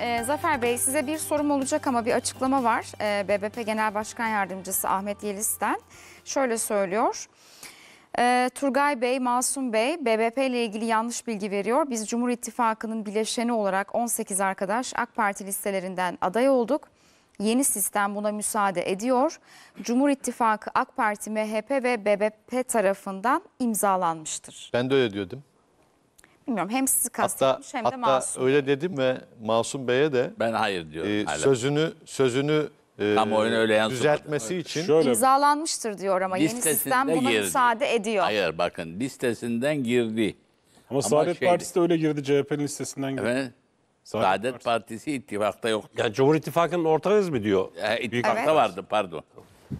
E, Zafer Bey size bir sorum olacak ama bir açıklama var. E, ee, BBP Genel Başkan Yardımcısı Ahmet Yelis'ten şöyle söylüyor. E, Turgay Bey, Masum Bey BBP ile ilgili yanlış bilgi veriyor. Biz Cumhur İttifakı'nın bileşeni olarak 18 arkadaş AK Parti listelerinden aday olduk. Yeni sistem buna müsaade ediyor. Cumhur İttifakı AK Parti, MHP ve BBP tarafından imzalanmıştır. Ben de öyle diyordum. Bilmiyorum hem sizi kastetmiş hatta, hem de hatta Masum. öyle dedim ve Masum Bey'e de Ben hayır diyorum. e, sözünü sözünü e, öyle düzeltmesi için Şöyle İmzalanmıştır diyor ama yeni sistem bunu girdi. müsaade ediyor. Hayır bakın listesinden girdi. ama Saadet şeydi. Partisi de öyle girdi CHP'nin listesinden girdi. Efendim? Saadet Partisi ittifakta yok. Ya Cumhur İttifakı'nın ortağız mı diyor? E, ittifakta Evet. vardı pardon.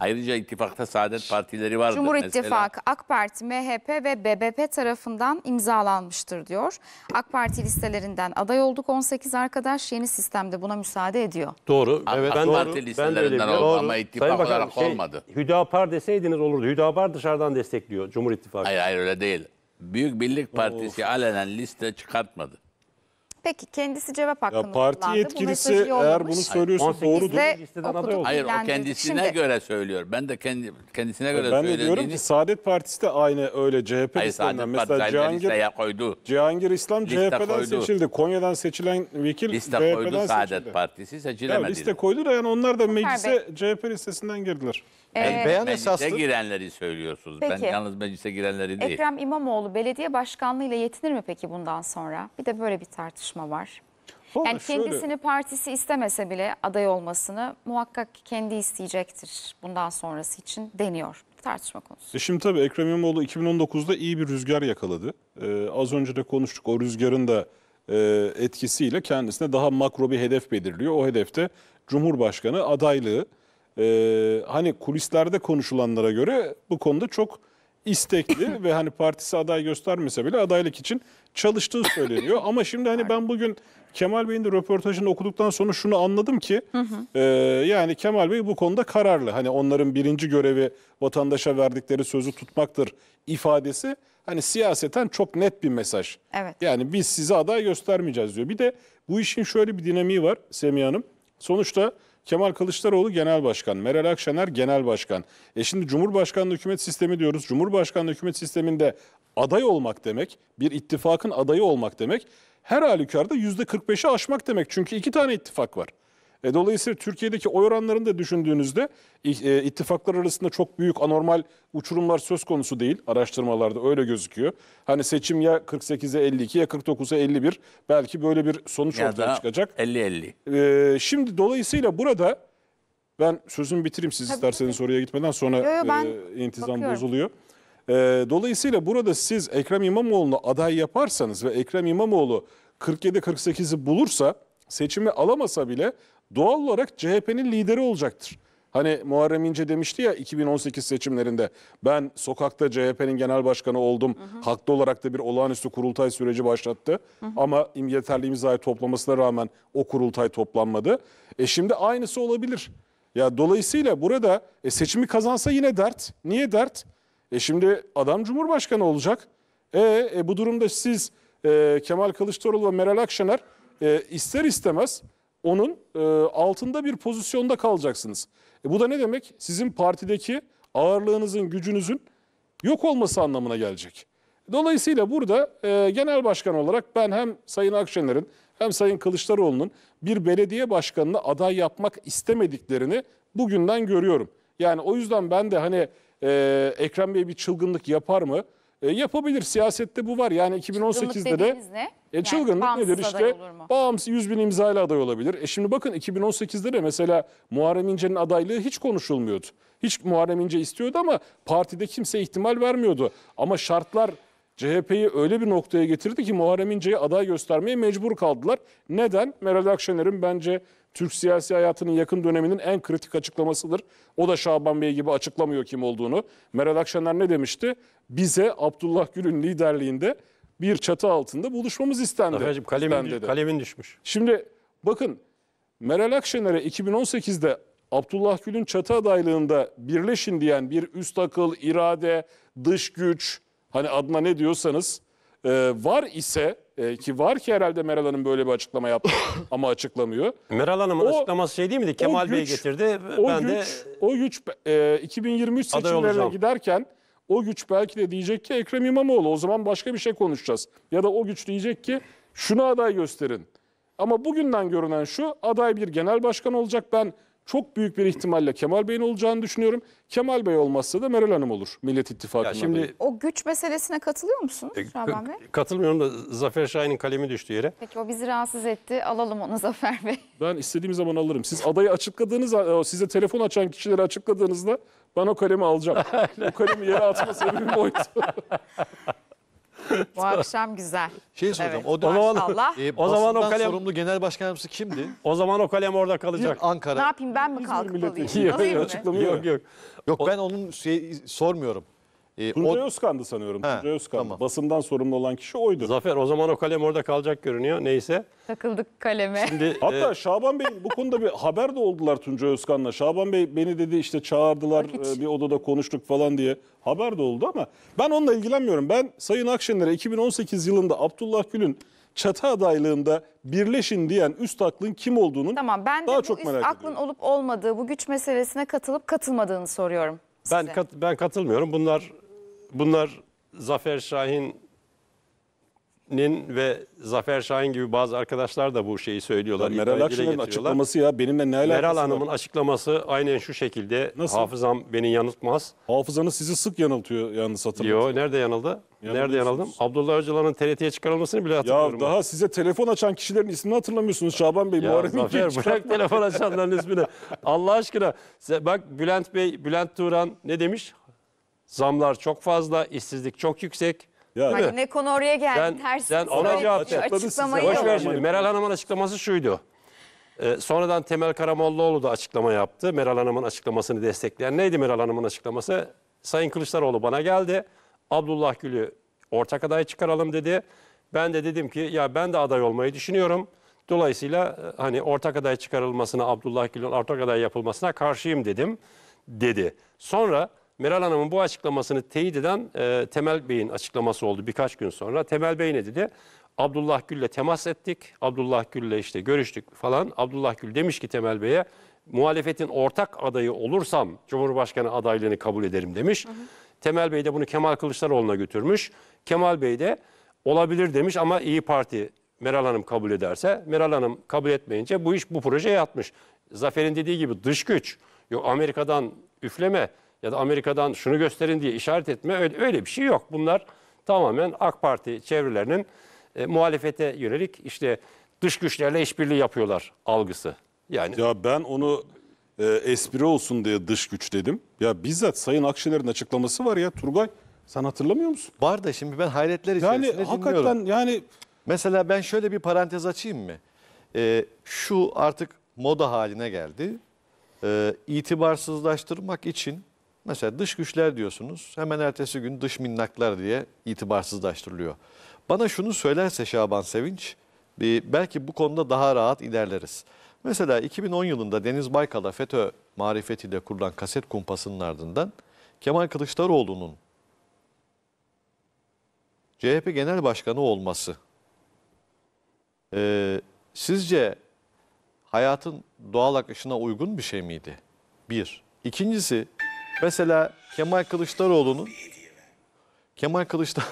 Ayrıca ittifakta saadet partileri vardı. Cumhur İttifakı, AK Parti, MHP ve BBP tarafından imzalanmıştır diyor. AK Parti listelerinden aday olduk 18 arkadaş yeni sistemde buna müsaade ediyor. Doğru. AK Evet, ben Parti doğru. listelerinden öyle biliyorum. oldu ama ittifak Sayın Bakanım, olarak olmadı. Hüdapar deseydiniz olurdu. Hüdapar dışarıdan destekliyor Cumhur İttifakı. Hayır hayır öyle değil. Büyük Birlik Partisi alenen liste çıkartmadı. Peki kendisi cevap hakkını Ya parti kullandı. Bu eğer bunu söylüyorsa 18 doğrudur. de Listeden aday Hayır o kendisine Şimdi- göre söylüyor. Ben de kendi kendisine göre söylüyorum. Ben de diyorum ki Saadet Partisi de aynı öyle CHP Hayır listesinden. Saadet Mesela Partisi Cihangir, listeye koydu. Cihangir İslam Liste CHP'den koydu. seçildi. Konya'dan seçilen vekil Liste CHP'den koydu Saadet seçildi. Partisi Ya seçilemedi. liste koydu da yani onlar da meclise CHP listesinden girdiler. Ee, Beyan meclise esaslı girenleri söylüyorsunuz. Peki. Ben yalnız meclise girenleri değil. Ekrem İmamoğlu belediye başkanlığıyla yetinir mi peki bundan sonra? Bir de böyle bir tartışma tartışma var. Vallahi yani kendisini şöyle... partisi istemese bile aday olmasını muhakkak kendi isteyecektir bundan sonrası için deniyor tartışma konusu. E şimdi tabii Ekrem İmamoğlu 2019'da iyi bir rüzgar yakaladı. Ee, az önce de konuştuk o rüzgarın da e, etkisiyle kendisine daha makro bir hedef belirliyor. O hedefte Cumhurbaşkanı adaylığı. E, hani kulislerde konuşulanlara göre bu konuda çok istekli ve hani partisi aday göstermese bile adaylık için çalıştığı söyleniyor. Ama şimdi hani ben bugün Kemal Bey'in de röportajını okuduktan sonra şunu anladım ki E, yani Kemal Bey bu konuda kararlı. Hani onların birinci görevi vatandaşa verdikleri sözü tutmaktır ifadesi hani siyaseten çok net bir mesaj. Evet. Yani biz size aday göstermeyeceğiz diyor. Bir de bu işin şöyle bir dinamiği var Semiha Hanım. Sonuçta Kemal Kılıçdaroğlu genel başkan, Meral Akşener genel başkan. E şimdi Cumhurbaşkanlığı hükümet sistemi diyoruz. Cumhurbaşkanlığı hükümet sisteminde aday olmak demek, bir ittifakın adayı olmak demek her halükarda %45'i aşmak demek. Çünkü iki tane ittifak var. E, dolayısıyla Türkiye'deki oy oranlarını da düşündüğünüzde e, ittifaklar arasında çok büyük anormal uçurumlar söz konusu değil. Araştırmalarda öyle gözüküyor. Hani seçim ya 48'e 52 ya 49'a 51 belki böyle bir sonuç ya ortaya çıkacak. 50-50. E, şimdi dolayısıyla burada ben sözümü bitireyim siz tabii, isterseniz tabii. oraya gitmeden sonra yo, yo, e, intizam bakıyorum. bozuluyor. E, dolayısıyla burada siz Ekrem İmamoğlu'na aday yaparsanız ve Ekrem İmamoğlu 47-48'i bulursa seçimi alamasa bile doğal olarak CHP'nin lideri olacaktır. Hani Muharrem İnce demişti ya 2018 seçimlerinde ben sokakta CHP'nin genel başkanı oldum. Hı hı. Haklı olarak da bir olağanüstü kurultay süreci başlattı. Hı hı. Ama yeterli imzayı toplamasına rağmen o kurultay toplanmadı. E şimdi aynısı olabilir. Ya dolayısıyla burada e, seçimi kazansa yine dert. Niye dert? E şimdi adam Cumhurbaşkanı olacak. E, e bu durumda siz e, Kemal Kılıçdaroğlu ve Meral Akşener e, ister istemez onun e, altında bir pozisyonda kalacaksınız. E, bu da ne demek? Sizin partideki ağırlığınızın, gücünüzün yok olması anlamına gelecek. Dolayısıyla burada e, genel başkan olarak ben hem Sayın Akşener'in hem Sayın Kılıçdaroğlu'nun bir belediye başkanını aday yapmak istemediklerini bugünden görüyorum. Yani o yüzden ben de hani e, Ekrem Bey bir çılgınlık yapar mı? E, yapabilir. Siyasette bu var. Yani 2018'de de ne? E, çılgınlık yani nedir işte? Bağımsız 100 bin imzayla aday olabilir. E şimdi bakın 2018'de de mesela Muharrem İnce'nin adaylığı hiç konuşulmuyordu. Hiç Muharrem İnce istiyordu ama partide kimse ihtimal vermiyordu. Ama şartlar CHP'yi öyle bir noktaya getirdi ki Muharrem İnce'yi aday göstermeye mecbur kaldılar. Neden? Meral Akşener'in bence Türk siyasi hayatının yakın döneminin en kritik açıklamasıdır. O da Şaban Bey gibi açıklamıyor kim olduğunu. Meral Akşener ne demişti? Bize Abdullah Gül'ün liderliğinde bir çatı altında buluşmamız istendi. Efendim kalemin, dedi. kalemin düşmüş. Şimdi bakın Meral Akşener'e 2018'de Abdullah Gül'ün çatı adaylığında birleşin diyen bir üst akıl, irade, dış güç hani adına ne diyorsanız e, var ise e, ki var ki herhalde Meral Hanım böyle bir açıklama yaptı ama açıklamıyor. Meral Hanım'ın açıklaması şey değil miydi? Kemal Bey getirdi. O ben de güç, o güç e, 2023 Aday seçimlerine giderken o güç belki de diyecek ki Ekrem İmamoğlu o zaman başka bir şey konuşacağız. Ya da o güç diyecek ki şunu aday gösterin. Ama bugünden görünen şu aday bir genel başkan olacak ben çok büyük bir ihtimalle Kemal Bey'in olacağını düşünüyorum. Kemal Bey olmazsa da Meral Hanım olur Millet İttifakı'nda. Şimdi adayı. O güç meselesine katılıyor musunuz e, Şaban Bey? Katılmıyorum da Zafer Şahin'in kalemi düştü yere. Peki o bizi rahatsız etti. Alalım onu Zafer Bey. Ben istediğim zaman alırım. Siz adayı açıkladığınız, e, size telefon açan kişileri açıkladığınızda ben o kalemi alacağım. o kalemi yere atma sebebim oydu. Bu akşam güzel. Şey soracağım. Evet, o dönem, o zaman, e, o zaman o kalem sorumlu genel başkan yardımcısı kimdi? o zaman o kalem orada kalacak. Ankara. Ne yapayım ben mi kalkıp alayım? Yok yok. Yok yok. Yok ben onun şey sormuyorum. E, Tuncay o... Özkan'dı sanıyorum. He, Tuncay Özkan. Tamam. Basından sorumlu olan kişi oydu. Zafer o zaman o kalem orada kalacak görünüyor. Neyse. Takıldık kaleme. Şimdi, Hatta e... Şaban Bey bu konuda bir haber de oldular Tuncay Özkan'la. Şaban Bey beni dedi işte çağırdılar Hiç. E, bir odada konuştuk falan diye. Haber de oldu ama ben onunla ilgilenmiyorum. Ben Sayın Akşener'e 2018 yılında Abdullah Gül'ün çatı adaylığında birleşin diyen üst aklın kim olduğunu tamam, ben daha çok merak ediyorum. Ben bu üst aklın olup olmadığı bu güç meselesine katılıp katılmadığını soruyorum. Size. Ben kat, ben katılmıyorum. Bunlar bunlar Zafer Şahin'in ve Zafer Şahin gibi bazı arkadaşlar da bu şeyi söylüyorlar. Ya Meral Akşener'in açıklaması ya benimle ne alakası Meral Hanım'ın açıklaması aynen şu şekilde. Nasıl? Hafızam beni yanıltmaz. Hafızanız sizi sık yanıltıyor yalnız hatırlatıyor. Yo nerede yanıldı? Nerede yanıldım? Abdullah Öcalan'ın TRT'ye çıkarılmasını bile hatırlamıyorum. Ya daha ben. size telefon açan kişilerin ismini hatırlamıyorsunuz Şaban Bey. Ya Muharrem Zafer bırak telefon açanların ismini. Allah aşkına. Bak Bülent Bey, Bülent Turan ne demiş? Zamlar çok fazla, işsizlik çok yüksek. Yani. Bak, ne konu oraya geldi. Ben, sen, ona cevap ver. Boş ver Meral Hanım'ın açıklaması şuydu. Ee, sonradan Temel Karamollaoğlu da açıklama yaptı. Meral Hanım'ın açıklamasını destekleyen. Neydi Meral Hanım'ın açıklaması? Sayın Kılıçdaroğlu bana geldi. Abdullah Gül'ü ortak aday çıkaralım dedi. Ben de dedim ki ya ben de aday olmayı düşünüyorum. Dolayısıyla e, hani ortak aday çıkarılmasına, Abdullah Gül'ün ortak aday yapılmasına karşıyım dedim dedi. Sonra Meral Hanım'ın bu açıklamasını teyit eden e, Temel Bey'in açıklaması oldu birkaç gün sonra. Temel Bey ne dedi? Abdullah Gül'le temas ettik. Abdullah Gül'le işte görüştük falan. Abdullah Gül demiş ki Temel Bey'e muhalefetin ortak adayı olursam Cumhurbaşkanı adaylığını kabul ederim demiş. Hı hı. Temel Bey de bunu Kemal Kılıçdaroğlu'na götürmüş. Kemal Bey de olabilir demiş ama İyi Parti Meral Hanım kabul ederse Meral Hanım kabul etmeyince bu iş bu projeye atmış. Zafer'in dediği gibi dış güç, yok Amerika'dan üfleme, ya da Amerika'dan şunu gösterin diye işaret etme öyle, öyle bir şey yok. Bunlar tamamen AK Parti çevrelerinin e, muhalefete yönelik işte dış güçlerle işbirliği yapıyorlar algısı. Yani Ya ben onu e, espri olsun diye dış güç dedim. Ya bizzat Sayın Akşener'in açıklaması var ya Turgay. Sen hatırlamıyor musun? Var da şimdi ben hayretler içerisinde Yani dinliyorum. hakikaten yani Mesela ben şöyle bir parantez açayım mı? Ee, şu artık moda haline geldi. Ee, itibarsızlaştırmak için Mesela dış güçler diyorsunuz hemen ertesi gün dış minnaklar diye itibarsızlaştırılıyor. Bana şunu söylerse Şaban Sevinç belki bu konuda daha rahat ilerleriz. Mesela 2010 yılında Deniz Baykal'a FETÖ marifetiyle kurulan kaset kumpasının ardından Kemal Kılıçdaroğlu'nun CHP Genel Başkanı olması ee, sizce hayatın doğal akışına uygun bir şey miydi? Bir. İkincisi Mesela Kemal Kılıçdaroğlu'nun Kemal Kılıçdaroğlu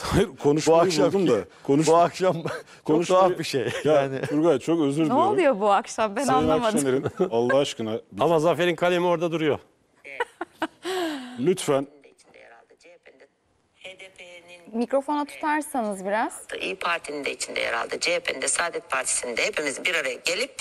Hayır konuşmayı bu akşam buldum da. Konuş... Bu akşam konuş tuhaf bir şey. Ya, yani. Turgay çok özür diliyorum. Ne oluyor bu akşam ben Sayın anlamadım. Akşener'in Allah aşkına. Ama Zafer'in kalemi orada duruyor. Lütfen. Mikrofona tutarsanız biraz. İyi Parti'nin de içinde yer aldı. CHP'nin de Saadet Partisi'nin de hepimiz bir araya gelip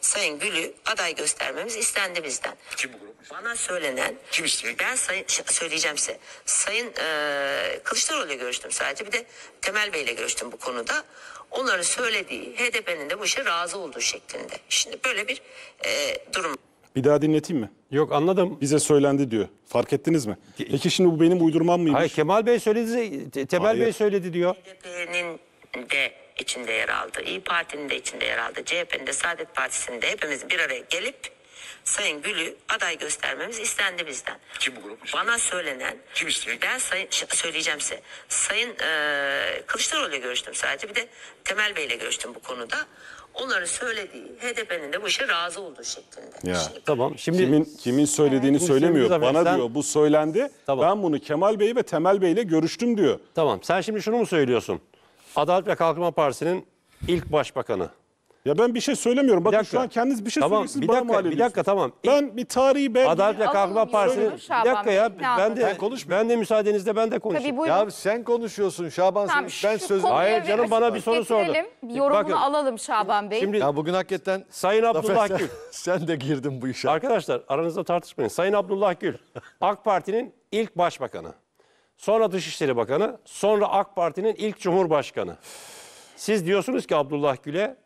Sayın Gül'ü aday göstermemiz istendi bizden. Kim bu grup? Bana söylenen Kim istiyor? ben sayın söyleyeceğim size. Sayın e, Kılıçdaroğlu ile görüştüm sadece bir de Temel Bey ile görüştüm bu konuda. Onların söylediği HDP'nin de bu işe razı olduğu şeklinde. Şimdi böyle bir e, durum. Bir daha dinleteyim mi? Yok anladım. Bize söylendi diyor. Fark ettiniz mi? Peki şimdi bu benim uydurmam mıymış? Hayır Kemal Bey söyledi, Temel Hayır. Bey söyledi diyor. HDP'nin de içinde yer aldı. İyi Parti'nin de içinde yer aldı. CHP'nin de Saadet Partisi'nin de hepimiz bir araya gelip Sayın Gül'ü aday göstermemiz istendi bizden. Kim bu grup? Bana söylenen. Kim istiyor? Ben sayın, söyleyeceğim size. Sayın e, Kılıçdaroğlu ile görüştüm sadece. Bir de Temel Bey ile görüştüm bu konuda. Onların söylediği HDP'nin de bu işe razı olduğu şeklinde. Ya. Şey. Tamam. Şimdi kimin kimin söylediğini bu söylemiyor. Zafer, Bana sen... diyor bu söylendi. Tamam. Ben bunu Kemal Bey ve Temel Bey ile görüştüm diyor. Tamam. Sen şimdi şunu mu söylüyorsun? Adalet ve Kalkınma Partisi'nin ilk başbakanı. Ya ben bir şey söylemiyorum. Bakın şu an kendiniz bir şey tamam, söylüyorsunuz bir dakika, Bir dakika, tamam. Ben bir tarihi ben. Adalet ve Kalkınma Partisi'nin... Bir dakika ya ben de, ben, konuş, ben de müsaadenizle ben de konuşayım. Tabii, buyurun. ya sen konuşuyorsun Şaban tamam, sen, ben söz... Hayır canım bana bir soru sordu. Yorumunu Bakın, alalım Şaban Bey. Şimdi, ya bugün hakikaten... Sayın Abdullah Gül. sen de girdin bu işe. Arkadaşlar aranızda tartışmayın. Sayın Abdullah Gül AK Parti'nin ilk başbakanı sonra Dışişleri Bakanı, sonra AK Parti'nin ilk Cumhurbaşkanı. Siz diyorsunuz ki Abdullah Gül'e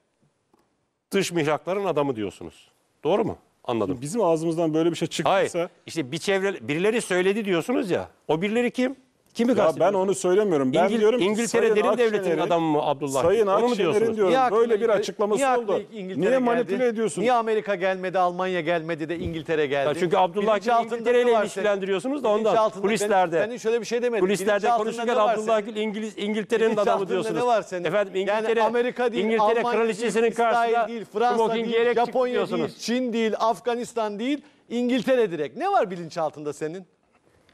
dış mihrakların adamı diyorsunuz. Doğru mu? Anladım. Bizim ağzımızdan böyle bir şey çıktıysa... Hayır. İşte bir çevre, birileri söyledi diyorsunuz ya. O birileri kim? Kimi Ya ben onu söylemiyorum. Ben İngil- diyorum İngiltere derin devletin adamı mı Abdullah? Sayın Onu mu Akşener'in diyorsunuz? diyorum Niye aklına- böyle bir açıklaması niye oldu. İngiltere Niye geldi? manipüle ediyorsun? Niye Amerika gelmedi, Almanya gelmedi de İngiltere geldi? Ya çünkü Abdullah Gül'ü Bilinçaltında İngiltere ne ile varsa- ilişkilendiriyorsunuz da ondan. Polislerde. Kulislerde. Ben, şöyle bir şey demedim. Kulislerde Bilinçaltında konuşurken Abdullah Gül İngiliz, İngiltere'nin adamı diyorsunuz. var senin? Efendim İngiltere, yani Amerika değil, İngiltere Almanya kraliçesinin karşısında değil, Fransa değil, Japonya değil, Çin değil, Afganistan değil, İngiltere direkt. Ne var bilinçaltında senin?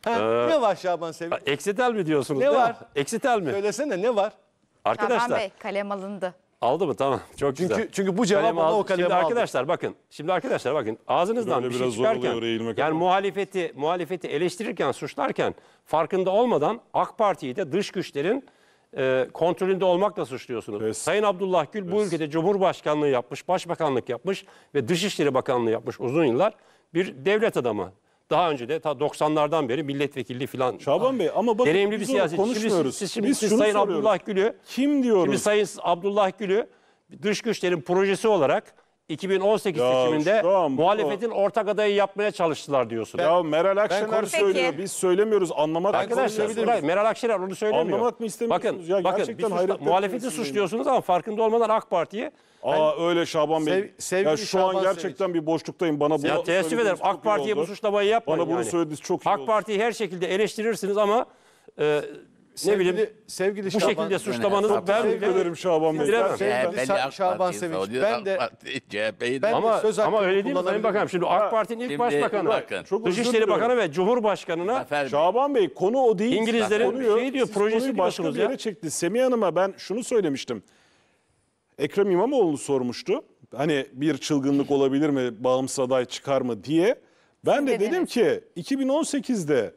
Ha, Ee, ne var Şaban Sevim? Eksitel mi diyorsunuz? Ne var? Eksitel mi? Söylesene ne var? Şaban Arkadaşlar Bey kalem alındı. aldı mı? Tamam. Çok güzel. Çünkü çünkü bu cevap Kalemi aldı. o kalemi Şimdi aldı. arkadaşlar bakın. Şimdi arkadaşlar bakın. Ağzınızdan Böyle bir şey çıkarken yani ama. muhalefeti muhalefeti eleştirirken, suçlarken farkında olmadan AK Parti'yi de dış güçlerin e, kontrolünde olmakla suçluyorsunuz. Pes. Sayın Abdullah Gül bu ülkede Cumhurbaşkanlığı yapmış, Başbakanlık yapmış ve Dışişleri Bakanlığı yapmış uzun yıllar. Bir devlet adamı daha önce de ta 90'lardan beri milletvekilliği falan Şaban Bey ama bakın deneyimli bir siyasetçi. Şimdi, konuşmuyoruz. siz, şimdi Biz siz şunu Sayın soruyoruz. Abdullah Gül'ü Kim diyoruz? Şimdi Sayın Abdullah Gül'ü dış güçlerin projesi olarak 2018 Ya seçiminde şu an bu- muhalefetin ortak adayı yapmaya çalıştılar diyorsun. Ya Meral Akşener konuşayım. söylüyor. Peki. Biz söylemiyoruz. Anlamak Arkadaşlar konuşabilir Buray, Meral Akşener onu söylemiyor. Anlamak mı istemiyorsunuz? Bakın, Ya bakın gerçekten bir suçla- muhalefeti suçluyorsunuz ama farkında olmadan AK Parti'yi Aa öyle Şaban Bey. Sev- ya şu an Şaban gerçekten bir boşluktayım. Bana bunu ya teessüf ederim. AK Parti'ye bu suçlamayı yapmayın Bana bunu yani. söylediğiniz çok iyi AK Parti'yi her şekilde eleştirirsiniz ama e, sevgili, bileyim, sevgili bu Şaban, şekilde suçlamanız yani, ben sevgili, ederim Şaban Bey. Ben, sevgili, ben, Şaban Sevinç. Ben de CHP'yi ben ama, söz ama öyle değil mi Sayın Bakanım? Şimdi AK Parti'nin ilk başbakanı, bakın, Dışişleri Bakanı ve Cumhurbaşkanı'na Zafer Şaban Bey konu o değil. İngilizlerin konuyu, şey diyor, projesi başka bir yere çekti. Semih Hanım'a ben şunu söylemiştim. Ekrem İmamoğlu sormuştu. Hani bir çılgınlık olabilir mi, bağımsız aday çıkar mı diye. Ben de dedim ki 2018'de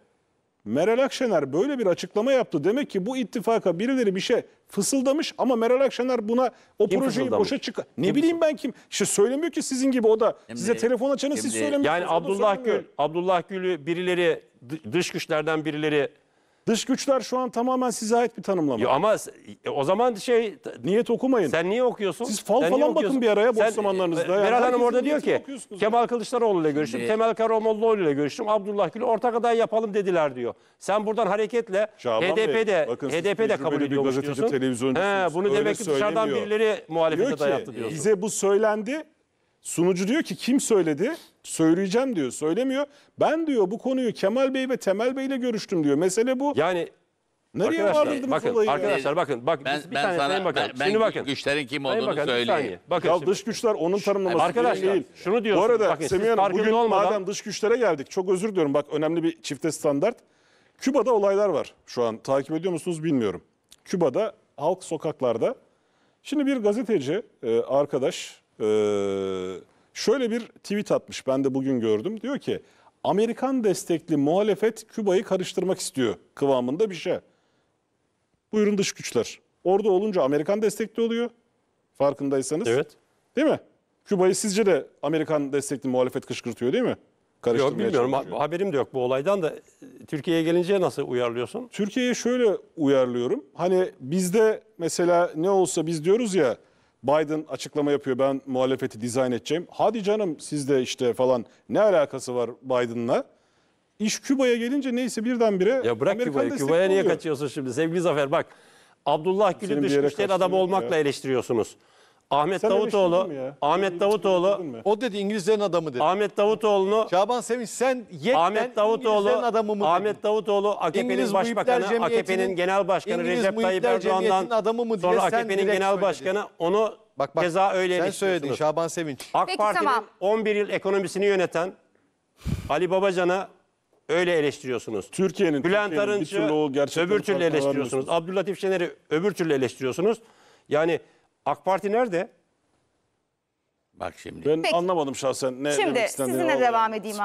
Meral Akşener böyle bir açıklama yaptı. Demek ki bu ittifaka birileri bir şey fısıldamış ama Meral Akşener buna o Kim projeyi boşa çıkar. Ne Kim bileyim ben kim? İşte söylemiyor ki sizin gibi o da. Hem Size de- telefon açanı siz söylemiyorsunuz. Yani Abdullah Gül, Abdullah Gül'ü birileri dış güçlerden birileri Dış güçler şu an tamamen size ait bir tanımlama. Ya ama e, o zaman şey Niyet okumayın. sen niye okuyorsun? Siz fal Sen falan bakın bir araya boş Sen- e, zamanlarınızda. E, Meral Hanım orada diyor ki Kemal Kılıçdaroğlu ile görüştüm, Temel Karamollaoğlu ile görüştüm, Abdullah Gül ortak aday yapalım dediler diyor. Sen buradan hareketle Şaban Bey, HDP'de bakın HDP'de kabul bir ediyormuş gazeteci, diyorsun. televizyoncusunuz. He, bunu Öyle demek ki dışarıdan söylemiyor. birileri muhalefet Diyor aday diyorsun. bize bu söylendi Sunucu diyor ki kim söyledi? Söyleyeceğim diyor. Söylemiyor. Ben diyor bu konuyu Kemal Bey ve Temel Bey ile görüştüm diyor. Mesele bu. Yani Nereye arkadaşlar, bakın, olayı? Arkadaşlar bakın. Bak, ben, bir ben tane sana, bakın. Ben, ben Şimdi bakın. güçlerin kim olduğunu bakın, söyleyeyim. Bakın ya şimdi. dış güçler onun tanımlaması arkadaşlar, değil. Şunu diyorsun. Bu arada bakın, Semih Hanım bugün olmadan... madem dış güçlere geldik çok özür diliyorum. Bak önemli bir çifte standart. Küba'da olaylar var şu an. Takip ediyor musunuz bilmiyorum. Küba'da halk sokaklarda. Şimdi bir gazeteci e, arkadaş ee, şöyle bir tweet atmış ben de bugün gördüm. Diyor ki Amerikan destekli muhalefet Küba'yı karıştırmak istiyor kıvamında bir şey. Buyurun dış güçler. Orada olunca Amerikan destekli oluyor farkındaysanız. Evet. Değil mi? Küba'yı sizce de Amerikan destekli muhalefet kışkırtıyor değil mi? Yok bilmiyorum ha, haberim de yok bu olaydan da Türkiye'ye gelince nasıl uyarlıyorsun? Türkiye'ye şöyle uyarlıyorum. Hani bizde mesela ne olsa biz diyoruz ya Biden açıklama yapıyor ben muhalefeti dizayn edeceğim. Hadi canım siz de işte falan ne alakası var Biden'la? İş Küba'ya gelince neyse birdenbire Ya bırak Amerikan Küba'yı. Küba'ya niye kaçıyorsun şimdi? Sevgili Zafer bak. Abdullah Gül'ü Senin bir yere düşmüşlerin olmakla eleştiriyorsunuz. Ahmet Sen Davutoğlu, Ahmet Davutoğlu, O dedi İngilizlerin adamı dedi. Ahmet Davutoğlu'nu Şaban Sevinç sen yekten Ahmet Davutoğlu, adamı mı Ahmet Davutoğlu AKP'nin İngiliz başbakanı, AKP'nin genel başkanı İngiliz Recep Tayyip Erdoğan'dan adamı mı sonra sen AKP'nin genel söyledin. başkanı onu Bak bak ceza öyle sen söyledin Şaban Sevinç. AK Peki, Parti'nin tamam. 11 yıl ekonomisini yöneten Ali Babacan'ı öyle eleştiriyorsunuz. Türkiye'nin Bülent Türkiye'nin Arınç'ı türlü öbür türlü eleştiriyorsunuz. varmıyorsunuz. Abdülatif Şener'i öbür türlü eleştiriyorsunuz. Yani AK Parti nerede? Bak şimdi. Ben Peki. anlamadım şahsen ne Şimdi demek istendiğini. sizinle devam edeyim